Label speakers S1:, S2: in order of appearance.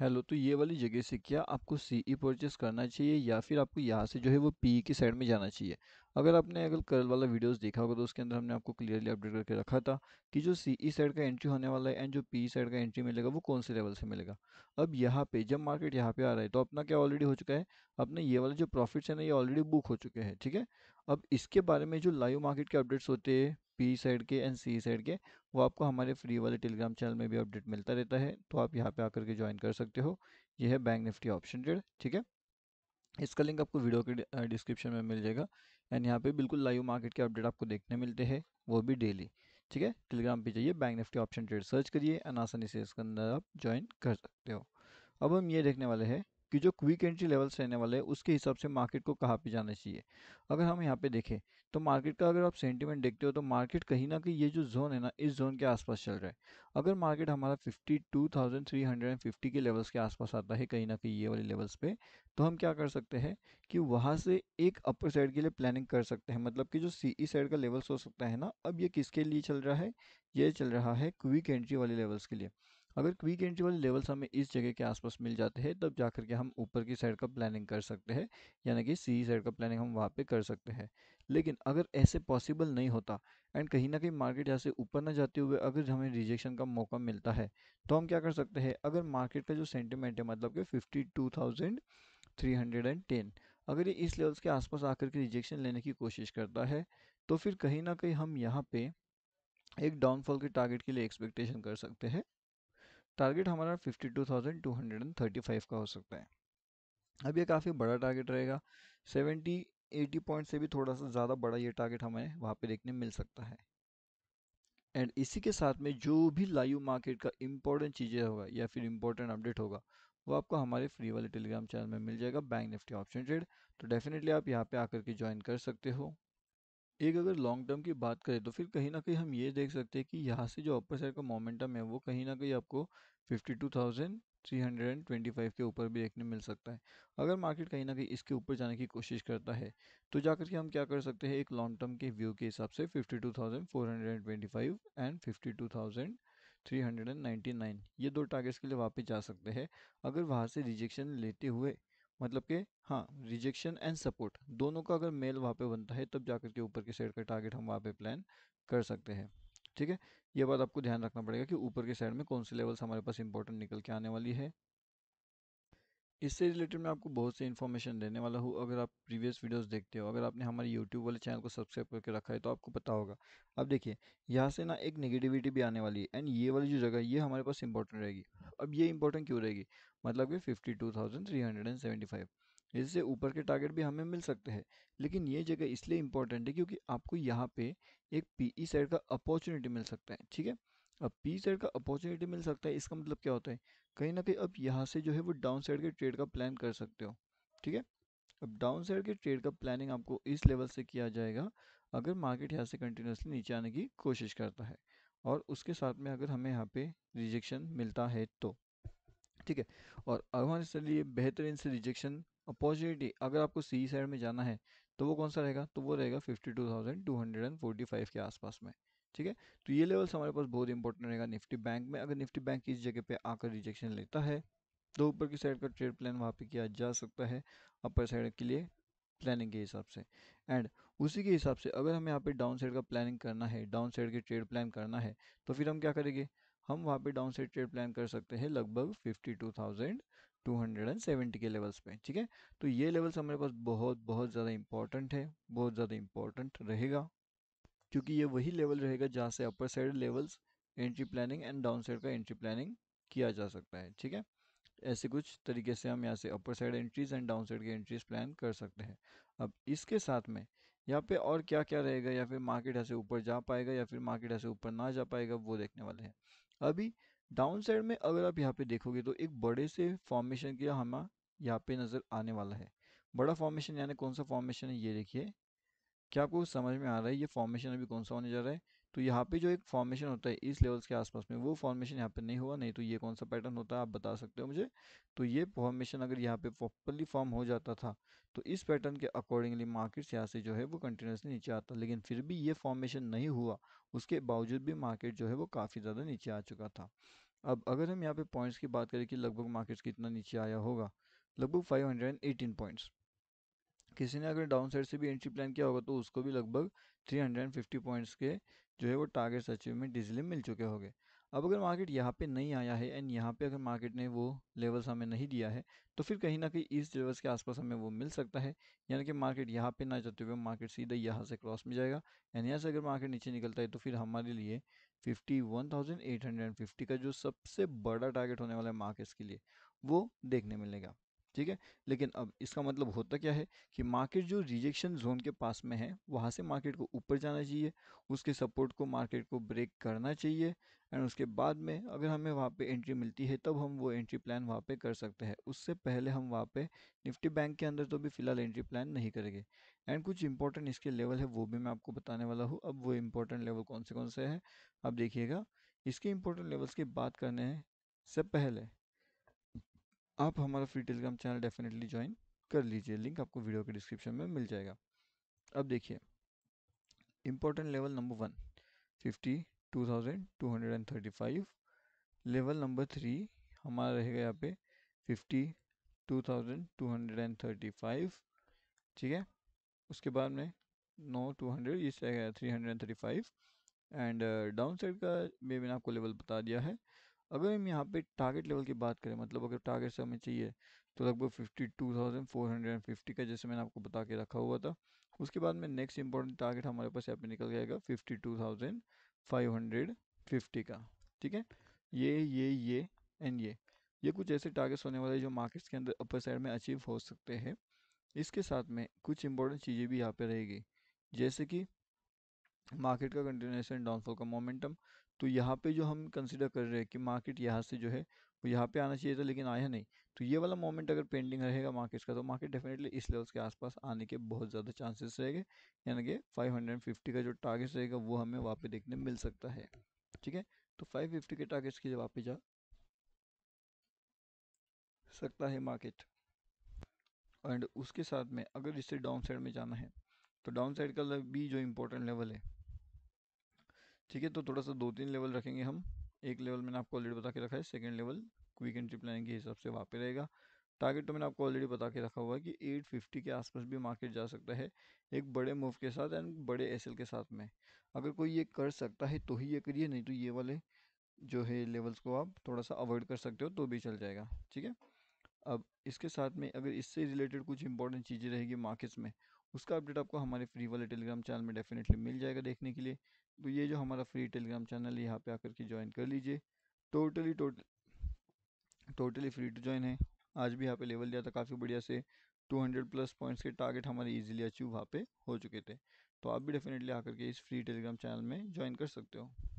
S1: hello तो ये वाली जगह से क्या आपको सी ई परचेस करना चाहिए या फिर आपको यहाँ से जो है वो पी e की साइड में जाना चाहिए अगर आपने अगर कर्ल वाला वीडियोस देखा होगा तो उसके अंदर हमने आपको क्लियरली अपडेट करके रखा था कि जो सी ई साइड का एंट्री होने वाला है एंड जो पी साइड e का एंट्री मिलेगा वो कौन से लेवल से मिलेगा अब यहाँ पर जब मार्केट यहाँ पे आ रहा है तो अपना क्या ऑलरेडी हो चुका है अपने ये वाले जो प्रॉफिट्स हैं ना ये ऑलरेडी बुक हो चुके हैं ठीक है अब इसके बारे में जो लाइव मार्केट के अपडेट्स होते हैं पी साइड के एंड सी साइड के वो आपको हमारे फ्री वाले टेलीग्राम चैनल में भी अपडेट मिलता रहता है तो आप यहाँ पे आकर के ज्वाइन कर सकते हो ये है बैंक निफ्टी ऑप्शन ट्रेड ठीक है इसका लिंक आपको वीडियो के डिस्क्रिप्शन में मिल जाएगा एंड यहाँ पे बिल्कुल लाइव मार्केट के अपडेट आपको देखने मिलते हैं वो भी डेली ठीक है टेलीग्राम पर जाइए bank Nifty option trade search करिए एंड आसानी से इसके अंदर आप ज्वाइन कर सकते हो अब हम ये देखने वाले हैं कि जो क्विक एंट्री लेवल्स रहने वाले हैं उसके हिसाब से मार्केट को कहाँ पे जाना चाहिए अगर हम यहाँ पे देखें तो मार्केट का अगर आप सेंटीमेंट देखते हो तो मार्केट कहीं ना कहीं ये जो जोन है ना इस जोन के आसपास चल रहा है अगर मार्केट हमारा 52,350 के लेवल्स के आसपास आता है कहीं ना कहीं ये वाले लेवल्स पे तो हम क्या कर सकते हैं कि वहाँ से एक अपर साइड के लिए प्लानिंग कर सकते हैं मतलब कि जो सी ई साइड का लेवल्स हो सकता है ना अब ये किसके लिए चल रहा है ये चल रहा है क्विक एंट्री वाले लेवल्स के लिए अगर क्विक एंट्री वाले लेवल्स हमें इस जगह के आसपास मिल जाते हैं तब जाकर के हम ऊपर की साइड का प्लानिंग कर सकते हैं यानी कि सी साइड का प्लानिंग हम वहाँ पे कर सकते हैं लेकिन अगर ऐसे पॉसिबल नहीं होता एंड कहीं ना कहीं मार्केट यहाँ से ऊपर ना जाते हुए अगर हमें रिजेक्शन का मौका मिलता है तो हम क्या कर सकते हैं अगर मार्केट का जो सेंटिमेंट है मतलब कि fifty two thousand three hundred and ten अगर ये इस लेवल्स के आसपास आकर के रिजेक्शन लेने की कोशिश करता है तो फिर कहीं ना कहीं हम यहाँ पे एक डाउनफॉल के टारगेट के लिए एक्सपेक्टेशन कर सकते हैं टारगेट हमारा 52,235 का हो सकता है अब ये काफ़ी बड़ा टारगेट रहेगा 70 80 पॉइंट से भी थोड़ा सा ज़्यादा बड़ा ये टारगेट हमें वहाँ पे देखने मिल सकता है एंड इसी के साथ में जो भी लाइव मार्केट का इम्पोर्टेंट चीज़ें होगा या फिर इम्पोर्टेंट अपडेट होगा वो आपको हमारे फ्री वाले टेलीग्राम चैनल में मिल जाएगा बैंक निफ्टी ऑप्शन ट्रेड तो डेफिनेटली आप यहाँ पे आकर के ज्वाइन कर सकते हो एक अगर लॉन्ग टर्म की बात करें तो फिर कहीं ना कहीं हम ये देख सकते हैं कि यहाँ से जो अपर साइड का मोमेंटम है वो कहीं ना कहीं आपको 52,325 के ऊपर भी देखने मिल सकता है अगर मार्केट कहीं ना कहीं इसके ऊपर जाने की कोशिश करता है तो जाकर के हम क्या कर सकते हैं एक लॉन्ग टर्म के व्यू के हिसाब से 52,425 एंड नाइन्टी नाइन ये दो टारगेट्स के लिए वापस जा सकते हैं अगर वहाँ से रिजेक्शन लेते हुए मतलब के हाँ रिजेक्शन एंड सपोर्ट दोनों का अगर मेल वहाँ पे बनता है तब जाकर के ऊपर के साइड का टारगेट हम वहाँ पे प्लान कर सकते हैं ठीक है ये बात आपको ध्यान रखना पड़ेगा कि ऊपर के साइड में कौन सी लेवल्स हमारे पास इंपॉर्टेंट निकल के आने वाली है इससे रिलेटेड मैं आपको बहुत से इन्फॉर्मेशन देने वाला हूँ अगर आप प्रीवियस वीडियोस देखते हो अगर आपने हमारे यूट्यूब वाले चैनल को सब्सक्राइब करके रखा है तो आपको पता होगा अब देखिए यहाँ से ना एक नेगेटिविटी भी आने वाली है एंड ये वाली जो जगह ये हमारे पास इंपॉर्टेंट रहेगी अब ये इंपॉर्टेंट क्यों रहेगी मतलब कि fifty two thousand three hundred and seventy five इससे ऊपर के टारगेट भी हमें मिल सकते हैं लेकिन ये जगह इसलिए इंपॉर्टेंट है क्योंकि आपको यहाँ पर एक पी साइड e का अपॉर्चुनिटी मिल सकता है ठीक है अब पी साइड का अपॉर्चुनिटी मिल सकता है इसका मतलब क्या होता है कहीं ना कहीं अब यहाँ से जो है वो डाउन साइड के ट्रेड का प्लान कर सकते हो ठीक है अब डाउन साइड के ट्रेड का प्लानिंग आपको इस लेवल से किया जाएगा अगर मार्केट यहाँ से कंटिन्यूसली नीचे आने की कोशिश करता है और उसके साथ में अगर हमें यहाँ पे रिजेक्शन मिलता है तो ठीक है और हमारे लिए बेहतरीन से रिजेक्शन अपॉर्चुनिटी अगर आपको सी साइड में जाना है तो वो कौन सा रहेगा तो वो रहेगा fifty two thousand two hundred and forty five के आसपास में ठीक है तो ये लेवल्स हमारे पास बहुत इंपॉर्टेंट रहेगा निफ्टी बैंक में अगर निफ्टी बैंक इस जगह पे आकर रिजेक्शन लेता है तो ऊपर की साइड का ट्रेड प्लान वहाँ पे किया जा सकता है अपर साइड के लिए प्लानिंग के हिसाब से एंड उसी के हिसाब से अगर हमें यहाँ पे डाउन साइड का प्लानिंग करना है डाउन साइड के ट्रेड प्लान करना है तो फिर हम क्या करेंगे हम वहाँ पर डाउन साइड ट्रेड प्लान कर सकते हैं लगभग फिफ्टी टू थाउजेंड 270 के लेवल्स पे ठीक है तो ये लेवल्स हमारे पास बहुत बहुत ज़्यादा इंपॉर्टेंट है बहुत ज़्यादा इंपॉर्टेंट रहेगा क्योंकि ये वही लेवल रहेगा जहाँ से upper side levels entry planning and down side का एंट्री प्लानिंग किया जा सकता है ठीक है ऐसे कुछ तरीके से हम यहाँ से upper side entries and down side के एंट्रीज प्लान कर सकते हैं अब इसके साथ में यहाँ पे और क्या क्या रहेगा या फिर मार्केट ऐसे ऊपर जा पाएगा या फिर मार्केट ऐसे ऊपर ना जा पाएगा वो देखने वाले हैं अभी डाउन साइड में अगर आप यहाँ पे देखोगे तो एक बड़े से फॉर्मेशन के हमें यहाँ पे नज़र आने वाला है बड़ा फॉर्मेशन यानी कौन सा फॉर्मेशन है ये देखिए क्या आपको समझ में आ रहा है ये फॉर्मेशन अभी कौन सा होने जा रहा है तो यहाँ पे जो एक फॉर्मेशन होता है इस लेवल्स के आसपास में वो फॉर्मेशन यहाँ पे नहीं हुआ नहीं तो ये कौन सा पैटर्न होता है आप बता सकते हो मुझे तो ये फॉर्मेशन अगर यहाँ पे प्रॉपरली फॉर्म हो जाता था तो इस पैटर्न के अकॉर्डिंगली मार्केट्स यहाँ से जो है वो कंटिन्यूसली नीचे आता लेकिन फिर भी ये फॉर्मेशन नहीं हुआ उसके बावजूद भी मार्केट जो है वो काफ़ी ज़्यादा नीचे आ चुका था अब अगर हम यहाँ पे पॉइंट्स की बात करें कि लगभग मार्केट्स कितना नीचे आया होगा लगभग फाइव पॉइंट्स किसी ने अगर डाउन साइड से भी एंट्री प्लान किया होगा तो उसको भी लगभग 350 पॉइंट्स के जो है वो टारगेट्स अचीवमेंट इजिली मिल चुके होंगे अब अगर मार्केट यहाँ पे नहीं आया है एंड यहाँ पे अगर मार्केट ने वो लेवल्स हमें नहीं दिया है तो फिर कहीं ना कहीं इस लेवल्स के आसपास हमें वो मिल सकता है यानी कि मार्केट यहाँ पे ना जाते हुए मार्केट सीधा यहाँ से क्रॉस में जाएगा एंड यहाँ से अगर मार्केट नीचे निकलता है तो फिर हमारे लिए 51,850 का जो सबसे बड़ा टारगेट होने वाला है मार्केट्स के लिए वो देखने मिलेगा ठीक है लेकिन अब इसका मतलब होता क्या है कि मार्केट जो रिजेक्शन जोन के पास में है वहाँ से मार्केट को ऊपर जाना चाहिए उसके सपोर्ट को मार्केट को ब्रेक करना चाहिए एंड उसके बाद में अगर हमें वहाँ पे एंट्री मिलती है तब हम वो एंट्री प्लान वहाँ पे कर सकते हैं उससे पहले हम वहाँ पे निफ्टी बैंक के अंदर तो भी फ़िलहाल एंट्री प्लान नहीं करेंगे एंड कुछ इंपॉर्टेंट इसके लेवल है वो भी मैं आपको बताने वाला हूँ अब वो इम्पोर्टेंट लेवल कौन से कौन से है आप देखिएगा इसके इंपॉर्टेंट लेवल्स की बात करने से पहले आप हमारा free Telegram channel definitely join कर लीजिए लिंक आपको वीडियो के डिस्क्रिप्शन में मिल जाएगा अब देखिए important level number one fifty two thousand two hundred and thirty five level number three हमारा रहेगा यहाँ पे fifty two thousand two hundred and thirty five ठीक है उसके बाद में नो टू हंड्रेड ये three hundred and thirty five and down side का मे मैंने आपको लेवल बता दिया है अगर हम यहाँ पे टारगेट लेवल की बात करें मतलब अगर टारगेट से हमें चाहिए तो लगभग fifty two thousand four hundred and fifty का जैसे मैंने आपको बता के रखा हुआ था उसके बाद में नेक्स्ट इंपॉर्टेंट टारगेट हमारे पास यहाँ पे निकल जाएगा fifty two thousand five hundred fifty का ठीक है ये ये ये एंड ये ये कुछ ऐसे टारगेट्स होने वाले जो मार्केट्स के अंदर अपर साइड में अचीव हो सकते हैं इसके साथ में कुछ इंपॉर्टेंट चीज़ें भी यहाँ पर रहेगी जैसे कि मार्केट का कंटिन्यूएशन डाउनफॉल का मोमेंटम तो यहाँ पे जो हम कंसिडर कर रहे हैं कि मार्केट यहाँ से जो है वो यहाँ पे आना चाहिए था लेकिन आया नहीं तो ये वाला मोमेंट अगर पेंडिंग रहेगा मार्केट्स का तो मार्केट डेफिनेटली इस लेवल्स के आसपास आने के बहुत ज़्यादा चांसेस रहेंगे यानी कि 550 का जो टारगेट रहेगा वो हमें वहाँ पे देखने मिल सकता है ठीक है तो 550 के टारगेट्स के लिए वहाँ जा सकता है मार्केट एंड उसके साथ में अगर इससे डाउन साइड में जाना है तो डाउन साइड का भी जो इम्पोर्टेंट लेवल है ठीक है तो थोड़ा सा दो तीन लेवल रखेंगे हम एक लेवल मैंने आपको ऑलरेडी बता के रखा है second level quick entry planning के हिसाब से वहाँ पर रहेगा टारगेट तो मैंने आपको ऑलरेडी बता के रखा हुआ है कि 850 के आसपास भी मार्केट जा सकता है एक बड़े मूव के साथ एंड बड़े एसएल के साथ में अगर कोई ये कर सकता है तो ही ये करिए नहीं तो ये वाले जो है लेवल्स को आप थोड़ा सा अवॉइड कर सकते हो तो भी चल जाएगा ठीक है अब इसके साथ में अगर इससे रिलेटेड कुछ इंपॉर्टेंट चीज़ें रहेगी मार्केट्स में उसका अपडेट आपको हमारे फ्री वाले टेलीग्राम चैनल में डेफिनेटली मिल जाएगा देखने के लिए तो ये जो हमारा फ्री टेलीग्राम चैनल है यहाँ पे आकर के ज्वाइन कर लीजिए totally total totally free to join है आज भी यहाँ पे लेवल दिया था काफ़ी बढ़िया से 200 प्लस पॉइंट्स के टारगेट हमारे इजीली अचीव वहाँ पे हो चुके थे तो आप भी डेफिनेटली आकर के इस फ्री टेलीग्राम चैनल में ज्वाइन कर सकते हो